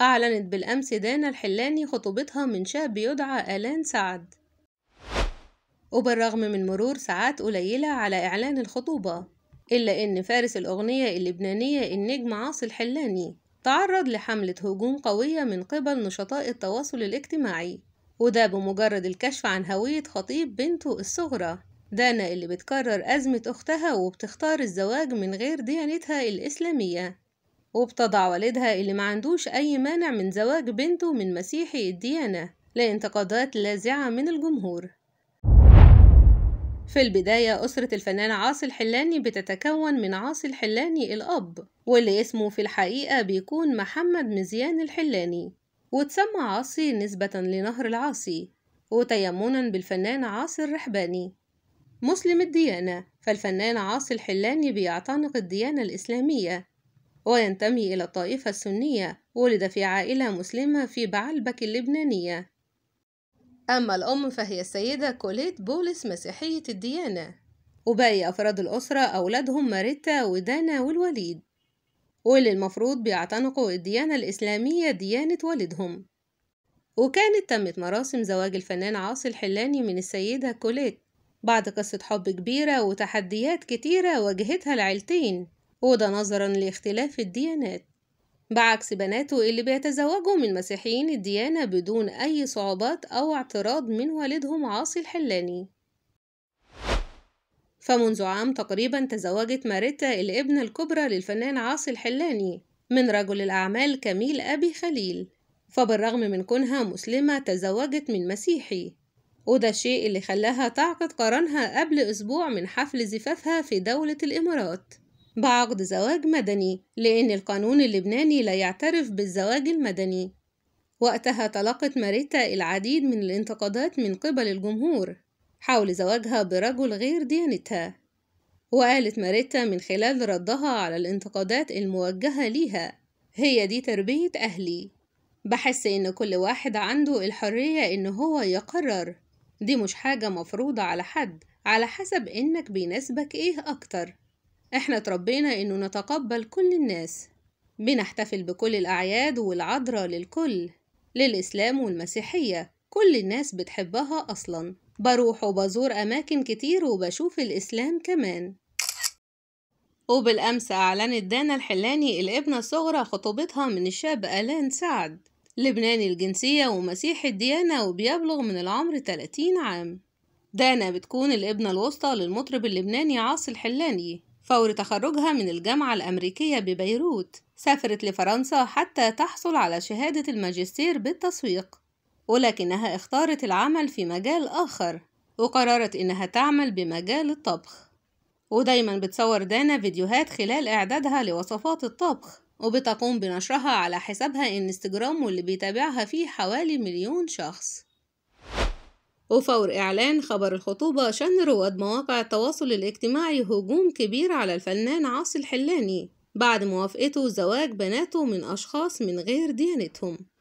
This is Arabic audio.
أعلنت بالأمس دانا الحلاني خطوبتها من شاب يدعى آلان سعد وبالرغم من مرور ساعات قليلة على إعلان الخطوبة إلا إن فارس الأغنية اللبنانية النجم عاصي الحلاني تعرض لحملة هجوم قوية من قبل نشطاء التواصل الاجتماعي وده بمجرد الكشف عن هوية خطيب بنته الصغرى دانا اللي بتكرر أزمة أختها وبتختار الزواج من غير ديانتها الإسلامية وبتضع والدها اللي ما عندوش أي مانع من زواج بنته من مسيحي الديانة لانتقادات لاذعة من الجمهور في البداية أسرة الفنان عاصي الحلاني بتتكون من عاصي الحلاني الأب واللي اسمه في الحقيقة بيكون محمد مزيان الحلاني وتسمى عاصي نسبة لنهر العاصي وتيمنا بالفنان عاصي الرحباني مسلم الديانة فالفنان عاصي الحلاني بيعتنق الديانة الإسلامية وينتمي إلى الطائفة السنية ولد في عائلة مسلمة في بعلبك اللبنانية أما الأم فهي السيدة كوليت بولس مسيحية الديانة وباقي أفراد الأسرة أولادهم ماريتا ودانا والوليد واللي المفروض بيعتنقوا الديانة الإسلامية ديانة والدهم وكانت تمت مراسم زواج الفنان عاصي الحلاني من السيدة كوليت بعد قصة حب كبيرة وتحديات كتيرة واجهتها العيلتين وده نظرا لاختلاف الديانات بعكس بناته اللي بيتزوجوا من مسيحيين الديانة بدون أي صعوبات أو اعتراض من والدهم عاصي الحلاني فمنذ عام تقريبا تزوجت ماريتا الابنة الكبرى للفنان عاصي الحلاني من رجل الأعمال كميل أبي خليل فبالرغم من كونها مسلمة تزوجت من مسيحي وده الشيء اللي خلاها تعقد قرانها قبل أسبوع من حفل زفافها في دولة الإمارات بعقد زواج مدني لأن القانون اللبناني لا يعترف بالزواج المدني وقتها تلقت ماريتا العديد من الانتقادات من قبل الجمهور حول زواجها برجل غير ديانتها وقالت ماريتا من خلال ردها على الانتقادات الموجهة ليها هي دي تربية أهلي بحس إن كل واحد عنده الحرية إن هو يقرر دي مش حاجة مفروضة على حد على حسب إنك بيناسبك إيه أكتر إحنا تربينا إنه نتقبل كل الناس بنحتفل بكل الأعياد والعذراء للكل للإسلام والمسيحية كل الناس بتحبها أصلا بروح وبزور أماكن كتير وبشوف الإسلام كمان وبالأمس أعلنت دانا الحلاني الابنة الصغرى خطوبتها من الشاب ألان سعد لبناني الجنسية ومسيحي الديانة وبيبلغ من العمر 30 عام دانا بتكون الابنة الوسطى للمطرب اللبناني عاصي الحلاني فور تخرجها من الجامعة الأمريكية ببيروت سافرت لفرنسا حتى تحصل على شهادة الماجستير بالتسويق ولكنها اختارت العمل في مجال آخر وقررت إنها تعمل بمجال الطبخ ودايما بتصور دانا فيديوهات خلال إعدادها لوصفات الطبخ وبتقوم بنشرها على حسابها انستجرام واللي بيتابعها فيه حوالي مليون شخص وفور إعلان خبر الخطوبة شن رواد مواقع التواصل الاجتماعي هجوم كبير على الفنان عاصي الحلاني بعد موافقته زواج بناته من أشخاص من غير ديانتهم